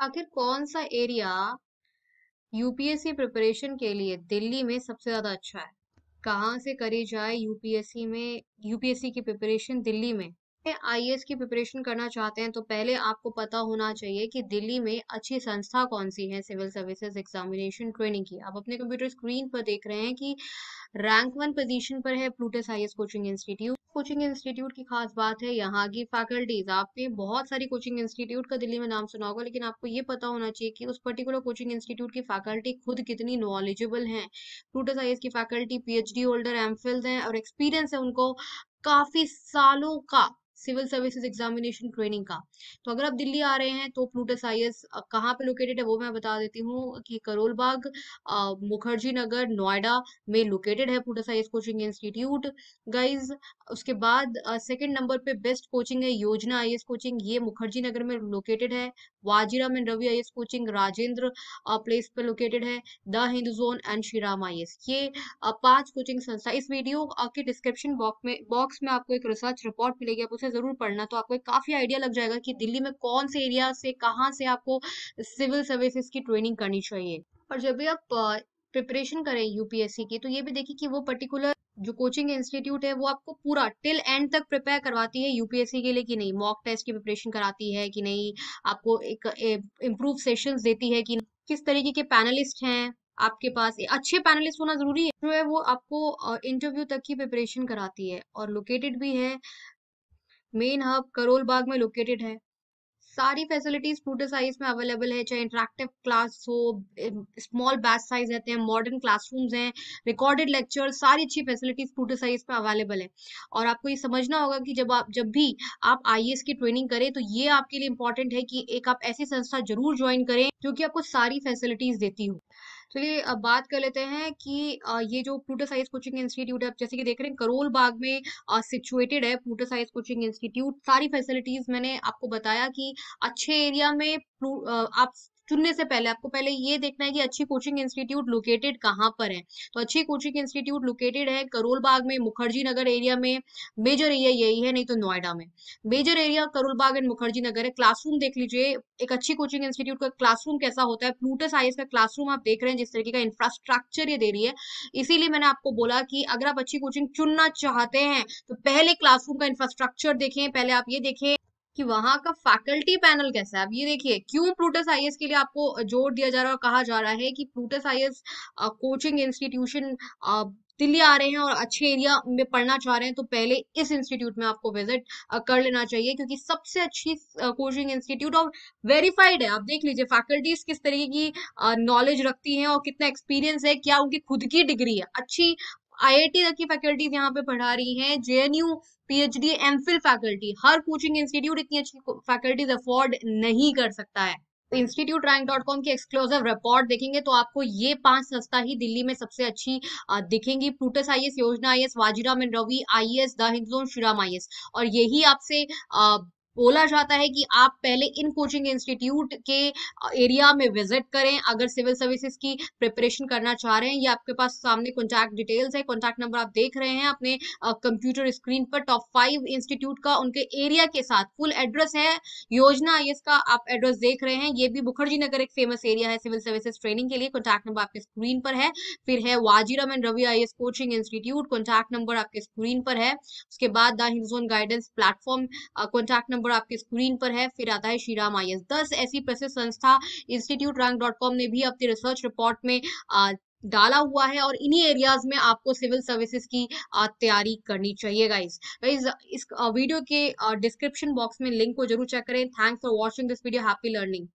आखिर कौन सा एरिया यूपीएससी प्रिपरेशन के लिए दिल्ली में सबसे ज्यादा अच्छा है कहाँ से करी जाए यूपीएससी में यूपीएससी की प्रिपरेशन दिल्ली में एस की प्रिपरेशन करना चाहते हैं तो पहले आपको पता होना चाहिए कि दिल्ली में अच्छी संस्था कौन सी है सिविल सर्विसेज एग्जामिनेशन ट्रेनिंग की आप अपने कंप्यूटर स्क्रीन पर देख रहे हैं कि रैंक वन पोजीशन पर है Plutus highest coaching institute coaching institute की खास बात है यहाँ की फैकल्टीज आपने बहुत सारी कोचिंग इंस्टीट्यूट का दिल्ली में नाम सुना होगा लेकिन आपको ये पता होना चाहिए कि उस पर्टिकुलर कोचिंग इंस्टीट्यूट की फैकल्टी खुद कितनी नॉलेजेबल है प्लूटस आई की फैकल्टी पी होल्डर एम हैं और एक्सपीरियंस है उनको काफी सालों का सिविल सर्विसेज एग्जामिनेशन ट्रेनिंग का तो अगर आप दिल्ली आ रहे हैं तो प्लूटस आई एस कहाँ पे लोकेटेड है वो मैं बता देती हूँ कि करोल बाग मुखर्जी नगर नोएडा में लोकेटेड है Plutus IAS coaching institute guys उसके बाद सेकेंड नंबर पे बेस्ट कोचिंग है योजना आई एस कोचिंग ये मुखर्जी नगर में लोकेटेड है वाजिरा में Ravi IAS coaching Rajendra place पे लोकेटेड है the Hindu zone and Ram IAS ये पांच कोचिंग संस्था इस वीडियो के डिस्क्रिप्शन बॉक्स में बॉक्स में आपको एक रिसर्च रिपोर्ट मिलेगी आप उसे से जरूर पढ़ना तो आपको एक काफी आइडिया लग जाएगा कि दिल्ली में कौन से एरिया से कहाँ से आपको सिविल सर्विसेज की ट्रेनिंग करनी चाहिए और जब भी आप प्रिपरेशन करें यूपीएससी की तो ये भी देखिए कि वो पर्टिकुलर जो कोचिंग इंस्टीट्यूट है वो आपको पूरा टिल एंड तक प्रिपेयर करवाती है यूपीएससी के लिए कि नहीं मॉक टेस्ट की प्रिपरेशन कराती है कि नहीं आपको एक इम्प्रूव सेशन देती है कि किस तरीके के पैनलिस्ट हैं आपके पास अच्छे पैनलिस्ट होना जरूरी है जो है वो आपको इंटरव्यू तक की प्रिपरेशन कराती है और लोकेटेड भी है मेन हब करोल बाग में लोकेटेड है सारी फैसिलिटीज छोटे साइज में अवेलेबल है चाहे इंटरेक्टिव क्लास हो स्मॉल बैच साइज रहते हैं मॉडर्न क्लासरूम्स हैं रिकॉर्डेड लेक्चर सारी अच्छी फैसिलिटीज छोटे साइज में अवेलेबल है और आपको ये समझना होगा कि जब आप जब भी आप आई की ट्रेनिंग करें तो ये आपके लिए इंपॉर्टेंट है कि एक आप ऐसी संस्था जरूर ज्वाइन करें जो कि आपको सारी फैसिलिटीज देती हो चलिए अब बात कर लेते हैं कि ये जो प्लूटो साइंस कोचिंग इंस्टीट्यूट है जैसे कि देख रहे हैं करोल बाग में सिचुएटेड है प्लूटो साइंस कोचिंग इंस्टीट्यूट सारी फैसिलिटीज मैंने आपको बताया कि अच्छे एरिया में आप चुनने से पहले आपको पहले ये देखना है कि अच्छी कोचिंग इंस्टीट्यूट लोकेटेड कहाँ पर है तो अच्छी कोचिंग इंस्टीट्यूट लोकेटेड है करोल बाग में मुखर्जी नगर एरिया में मेजर एरिया यही है नहीं तो नोएडा में major area Karol Bagh and Mukherjee Nagar है क्लासरूम देख लीजिए एक अच्छी कोचिंग इंस्टीट्यूट का क्लासरूम कैसा होता है प्लूटस आई का क्लासरूम आप देख रहे हैं जिस तरीके का इंफ्रास्ट्रक्चर ये दे रही है इसीलिए मैंने आपको बोला कि अगर आप अच्छी कोचिंग चुनना चाहते हैं तो पहले क्लासरूम का इंफ्रास्ट्रक्चर देखें पहले आप ये देखें कि वहां का फैकल्टी पैनल कैसा है अब ये देखिए क्यों प्लूटस आई के लिए आपको जोर दिया जा रहा है और कहा जा रहा है कि Plutus I coaching institution Delhi आ रहे हैं और अच्छे एरिया में पढ़ना चाह रहे हैं तो पहले इस इंस्टीट्यूट में आपको विजिट कर लेना चाहिए क्योंकि सबसे अच्छी कोचिंग इंस्टीट्यूट और वेरीफाइड है आप देख लीजिए फैकल्टीज किस तरीके की नॉलेज रखती हैं और कितना एक्सपीरियंस है क्या उनकी खुद की डिग्री है अच्छी आईआईटी तक की फैकल्टीज यहाँ पे पढ़ा रही हैं जेएनयू पीएचडी एमफिल फैकल्टी हर कोचिंग इंस्टीट्यूट इतनी अच्छी फैकल्टीज अफोर्ड नहीं कर सकता है तो इंस्टीट्यूट रैंक डॉट कॉम की एक्सक्लूसिव रिपोर्ट देखेंगे तो आपको ये पांच संस्था ही दिल्ली में सबसे अच्छी दिखेंगी Plutus I Yojana IAS Vajiram Ravi IAS the Hindon Shriram I और यही आपसे बोला जाता है कि आप पहले इन कोचिंग इंस्टीट्यूट के एरिया में विजिट करें अगर सिविल सर्विसेज की प्रिपरेशन करना चाह रहे हैं या आपके पास सामने कॉन्टैक्ट डिटेल्स है कॉन्टैक्ट नंबर आप देख रहे हैं अपने कंप्यूटर स्क्रीन पर टॉप फाइव इंस्टीट्यूट का उनके एरिया के साथ फुल एड्रेस है योजना आई का आप एड्रेस देख रहे हैं ये भी मुखर्जी नगर एक फेमस एरिया है सिविल सर्विसेज ट्रेनिंग के लिए कॉन्टैक्ट नंबर आपके स्क्रीन पर है फिर है Vajiram and Ravi I coaching institute contact number आपके स्क्रीन पर है उसके बाद the Hindon guidance platform contact number number आपके स्क्रीन पर है फिर आता है श्रीराम आई एस दस ऐसी प्रसिद्ध संस्था इंस्टीट्यूट रैंक डॉट कॉम ने भी अपनी रिसर्च रिपोर्ट में आ, डाला हुआ है और इन्हीं एरियाज में आपको सिविल सर्विसेज की तैयारी करनी चाहिए गाइज गाइज इस वीडियो के डिस्क्रिप्शन बॉक्स में लिंक को जरूर चेक करें thanks for watching this video happy learning